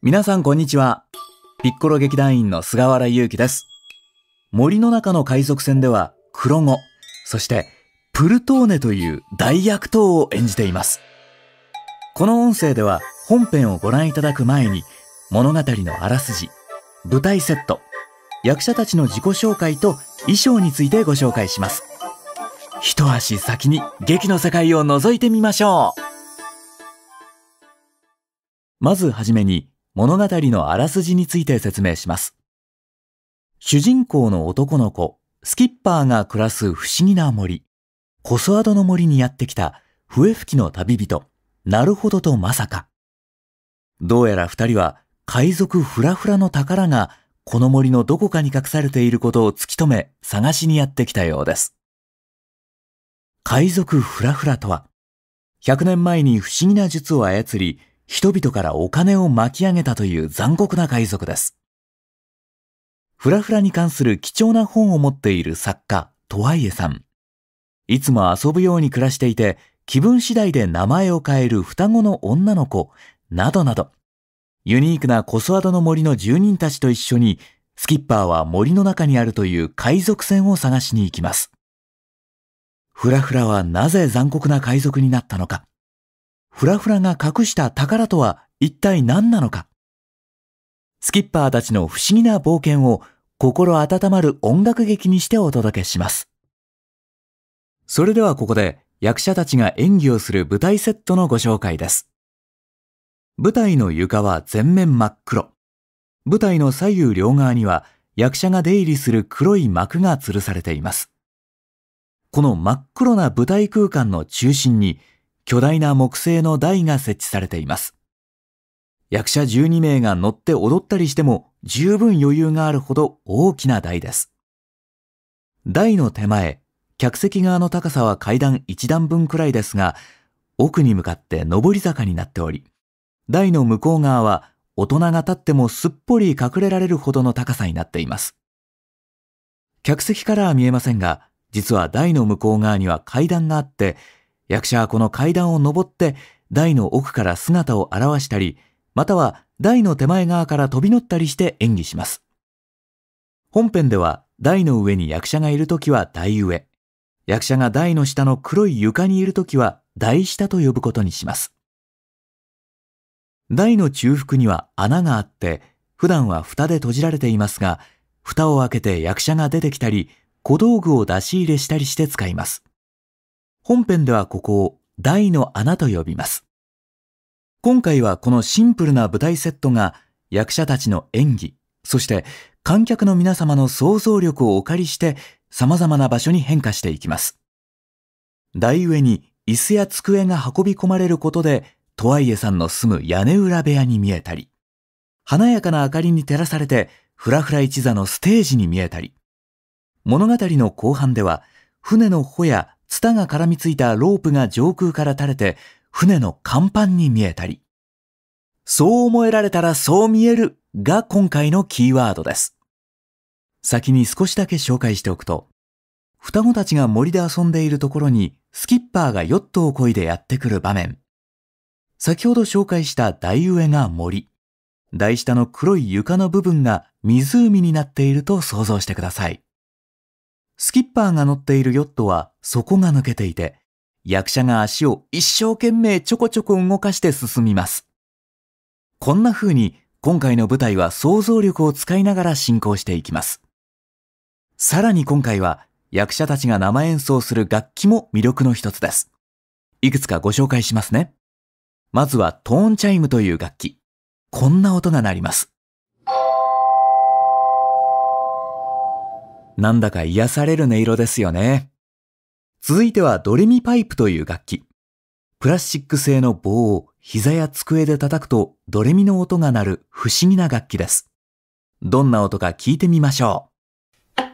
皆さんこんにちは。ピッコロ劇団員の菅原祐希です。森の中の海賊船では、クロゴ、そしてプルトーネという大悪党を演じています。この音声では本編をご覧いただく前に、物語のあらすじ、舞台セット、役者たちの自己紹介と衣装についてご紹介します。一足先に劇の世界を覗いてみましょう。まずはじめに物語のあらすじについて説明します。主人公の男の子、スキッパーが暮らす不思議な森、コソアドの森にやってきた笛吹きの旅人、なるほどとまさか。どうやら二人は海賊フラフラの宝がこの森のどこかに隠されていることを突き止め探しにやってきたようです。海賊フラフラとは、100年前に不思議な術を操り、人々からお金を巻き上げたという残酷な海賊です。フラフラに関する貴重な本を持っている作家、トワイエさん。いつも遊ぶように暮らしていて、気分次第で名前を変える双子の女の子、などなど、ユニークなコスワドの森の住人たちと一緒に、スキッパーは森の中にあるという海賊船を探しに行きます。フラフラはなぜ残酷な海賊になったのか。フラフラが隠した宝とは一体何なのかスキッパーたちの不思議な冒険を心温まる音楽劇にしてお届けします。それではここで役者たちが演技をする舞台セットのご紹介です。舞台の床は全面真っ黒。舞台の左右両側には役者が出入りする黒い幕が吊るされています。この真っ黒な舞台空間の中心に巨大な木製の台が設置されています。役者12名が乗って踊ったりしても十分余裕があるほど大きな台です。台の手前、客席側の高さは階段1段分くらいですが、奥に向かって上り坂になっており、台の向こう側は大人が立ってもすっぽり隠れられるほどの高さになっています。客席からは見えませんが、実は台の向こう側には階段があって、役者はこの階段を上って台の奥から姿を現したり、または台の手前側から飛び乗ったりして演技します。本編では台の上に役者がいるときは台上、役者が台の下の黒い床にいるときは台下と呼ぶことにします。台の中腹には穴があって、普段は蓋で閉じられていますが、蓋を開けて役者が出てきたり、小道具を出し入れしたりして使います。本編ではここを大の穴と呼びます。今回はこのシンプルな舞台セットが役者たちの演技、そして観客の皆様の想像力をお借りして様々な場所に変化していきます。台上に椅子や机が運び込まれることで、とはいえさんの住む屋根裏部屋に見えたり、華やかな明かりに照らされて、ふらふら一座のステージに見えたり、物語の後半では、船の帆やツタが絡みついたロープが上空から垂れて、船の甲板に見えたり。そう思えられたらそう見えるが今回のキーワードです。先に少しだけ紹介しておくと、双子たちが森で遊んでいるところにスキッパーがヨットを漕いでやってくる場面。先ほど紹介した台上が森、台下の黒い床の部分が湖になっていると想像してください。スキッパーが乗っているヨットは底が抜けていて、役者が足を一生懸命ちょこちょこ動かして進みます。こんな風に今回の舞台は想像力を使いながら進行していきます。さらに今回は役者たちが生演奏する楽器も魅力の一つです。いくつかご紹介しますね。まずはトーンチャイムという楽器。こんな音が鳴ります。なんだか癒される音色ですよね。続いてはドレミパイプという楽器。プラスチック製の棒を膝や机で叩くとドレミの音が鳴る不思議な楽器です。どんな音か聞いてみましょう。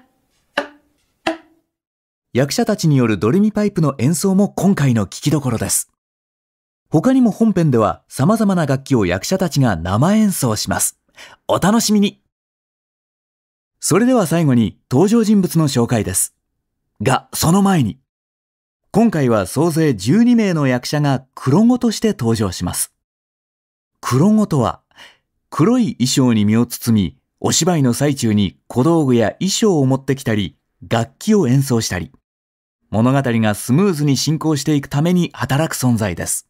役者たちによるドレミパイプの演奏も今回の聞きどころです。他にも本編では様々な楽器を役者たちが生演奏します。お楽しみにそれでは最後に登場人物の紹介です。が、その前に、今回は総勢12名の役者が黒子として登場します。黒子とは、黒い衣装に身を包み、お芝居の最中に小道具や衣装を持ってきたり、楽器を演奏したり、物語がスムーズに進行していくために働く存在です。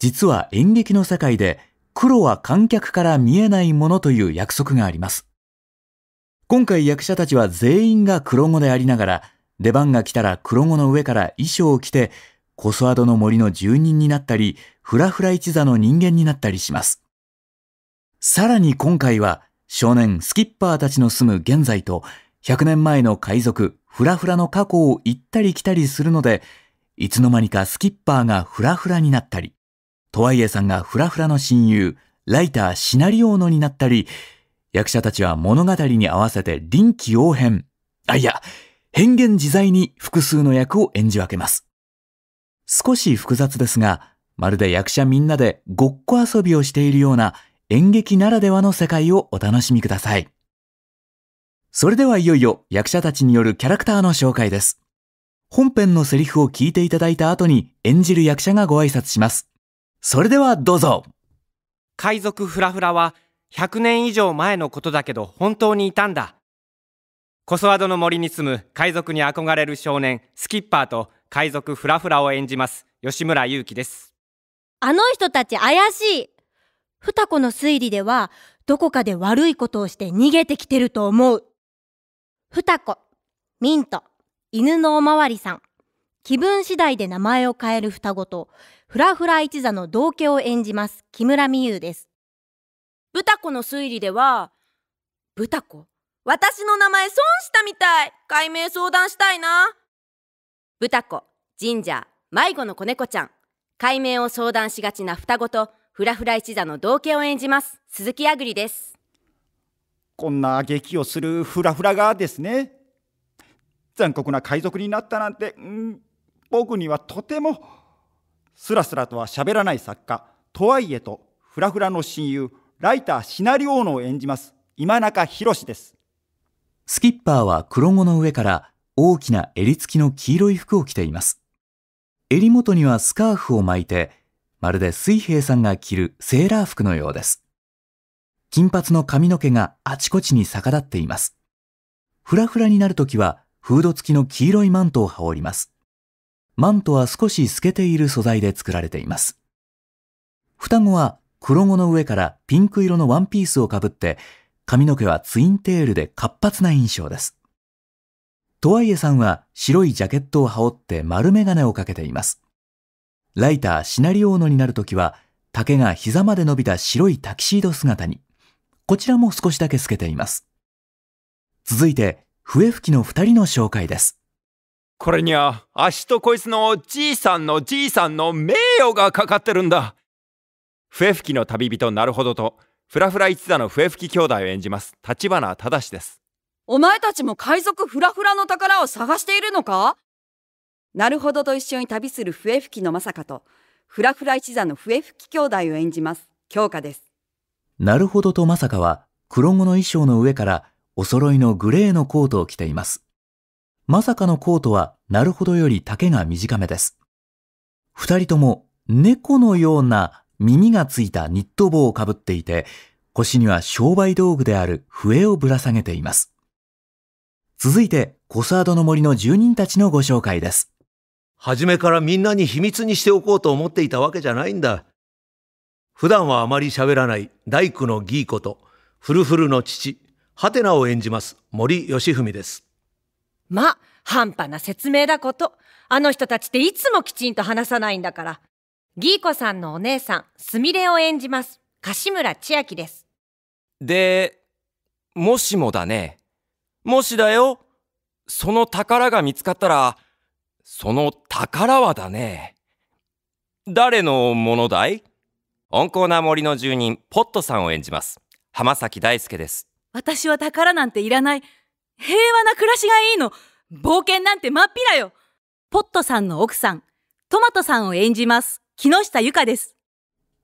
実は演劇の世界で、黒は観客から見えないものという約束があります。今回役者たちは全員が黒子でありながら、出番が来たら黒子の上から衣装を着て、コワードの森の住人になったり、フラフラ一座の人間になったりします。さらに今回は、少年スキッパーたちの住む現在と、100年前の海賊、フラフラの過去を行ったり来たりするので、いつの間にかスキッパーがフラフラになったり、とはいえさんがフラフラの親友、ライターシナリオーノになったり、役者たちは物語に合わせて臨機応変、あ、いや、変幻自在に複数の役を演じ分けます。少し複雑ですが、まるで役者みんなでごっこ遊びをしているような演劇ならではの世界をお楽しみください。それではいよいよ役者たちによるキャラクターの紹介です。本編のセリフを聞いていただいた後に演じる役者がご挨拶します。それではどうぞ海賊フラフラは100年以上前のことだけど本当にいたんだ。コソワドの森に住む海賊に憧れる少年スキッパーと海賊フラフラを演じます吉村祐希です。あの人たち怪しい二子の推理ではどこかで悪いことをして逃げてきてると思う。二子、ミント、犬のおまわりさん、気分次第で名前を変える双子とフラフラ一座の同家を演じます木村美優です。歌子の推理では、歌子私の名前損したみたい解明相談したいな。歌子、ジンジャー、迷子の子猫ちゃん。解明を相談しがちな双子と、フラフラ一座の同家を演じます。鈴木あぐりです。こんな劇をするフラフラがですね。残酷な海賊になったなんて、うん、僕にはとても、スラスラとは喋らない作家、とはいえと、フラフラの親友、ライターシナリオーノを演じます今中博です。スキッパーは黒子の上から大きな襟付きの黄色い服を着ています。襟元にはスカーフを巻いて、まるで水平さんが着るセーラー服のようです。金髪の髪の毛があちこちに逆立っています。ふらふらになるときはフード付きの黄色いマントを羽織ります。マントは少し透けている素材で作られています。双子は黒子の上からピンク色のワンピースをかぶって、髪の毛はツインテールで活発な印象です。とはいえさんは白いジャケットを羽織って丸眼鏡をかけています。ライターシナリオーノになるときは、竹が膝まで伸びた白いタキシード姿に、こちらも少しだけ透けています。続いて、笛吹きの二人の紹介です。これには、足とこいつのじいさんのじいさんの名誉がかかってるんだ。笛吹きの旅人なるほどとフラフラ一座の笛吹き兄弟を演じます立花忠ですお前たちも海賊フラフラの宝を探しているのかなるほどと一緒に旅する笛吹きのまさかとフラフラ一座の笛吹き兄弟を演じます京香ですなるほどとまさかは黒子の衣装の上からお揃いのグレーのコートを着ていますまさかのコートはなるほどより丈が短めです二人とも猫のような耳がついたニット帽をかぶっていて、腰には商売道具である笛をぶら下げています。続いて、コサードの森の住人たちのご紹介です。初めからみんなに秘密にしておこうと思っていたわけじゃないんだ。普段はあまり喋らない大工のギーこと、フルフルの父、ハテナを演じます森義文です。ま、半端な説明だこと。あの人たちっていつもきちんと話さないんだから。ギーコさんのお姉さんすみれを演じます柏村千秋ですでもしもだねもしだよその宝が見つかったらその宝はだね誰のものだい温厚な森の住人ポットさんを演じます浜崎大輔です私は宝なんていらない平和な暮らしがいいの冒険なんてまっぴらよポットさんの奥さんトマトさんを演じます木下ゆかです。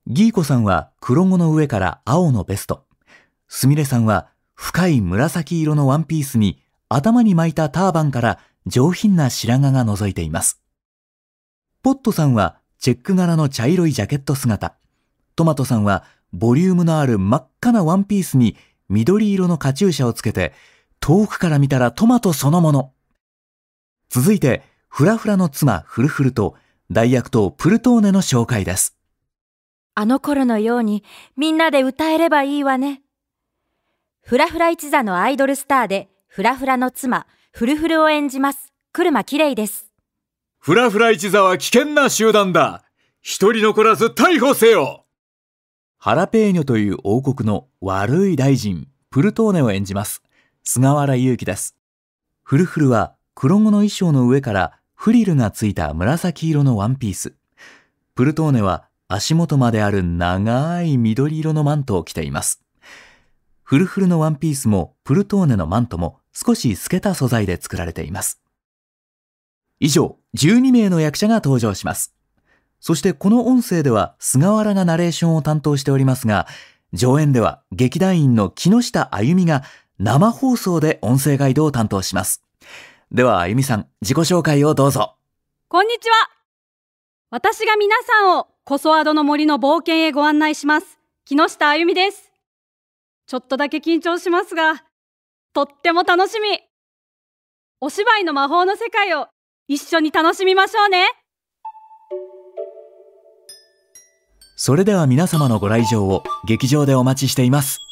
ギーコさんは黒子の上から青のベスト。すみれさんは深い紫色のワンピースに頭に巻いたターバンから上品な白髪が覗いています。ポットさんはチェック柄の茶色いジャケット姿。トマトさんはボリュームのある真っ赤なワンピースに緑色のカチューシャをつけて、遠くから見たらトマトそのもの。続いて、フラフラの妻フルフルと大悪党プルトーネの紹介です。あの頃のようにみんなで歌えればいいわね。フラフラ一座のアイドルスターで、フラフラの妻、フルフルを演じます。車きれいです。フラフラ一座は危険な集団だ。一人残らず逮捕せよハラペーニョという王国の悪い大臣、プルトーネを演じます。菅原祐希です。フルフルは黒子の衣装の上からフリルがついた紫色のワンピース。プルトーネは足元まである長い緑色のマントを着ています。フルフルのワンピースもプルトーネのマントも少し透けた素材で作られています。以上、12名の役者が登場します。そしてこの音声では菅原がナレーションを担当しておりますが、上演では劇団員の木下あゆみが生放送で音声ガイドを担当します。では、あゆみさん、自己紹介をどうぞ。こんにちは。私が皆さんをコソワドの森の冒険へご案内します。木下あゆみです。ちょっとだけ緊張しますが、とっても楽しみ。お芝居の魔法の世界を一緒に楽しみましょうね。それでは皆様のご来場を劇場でお待ちしています。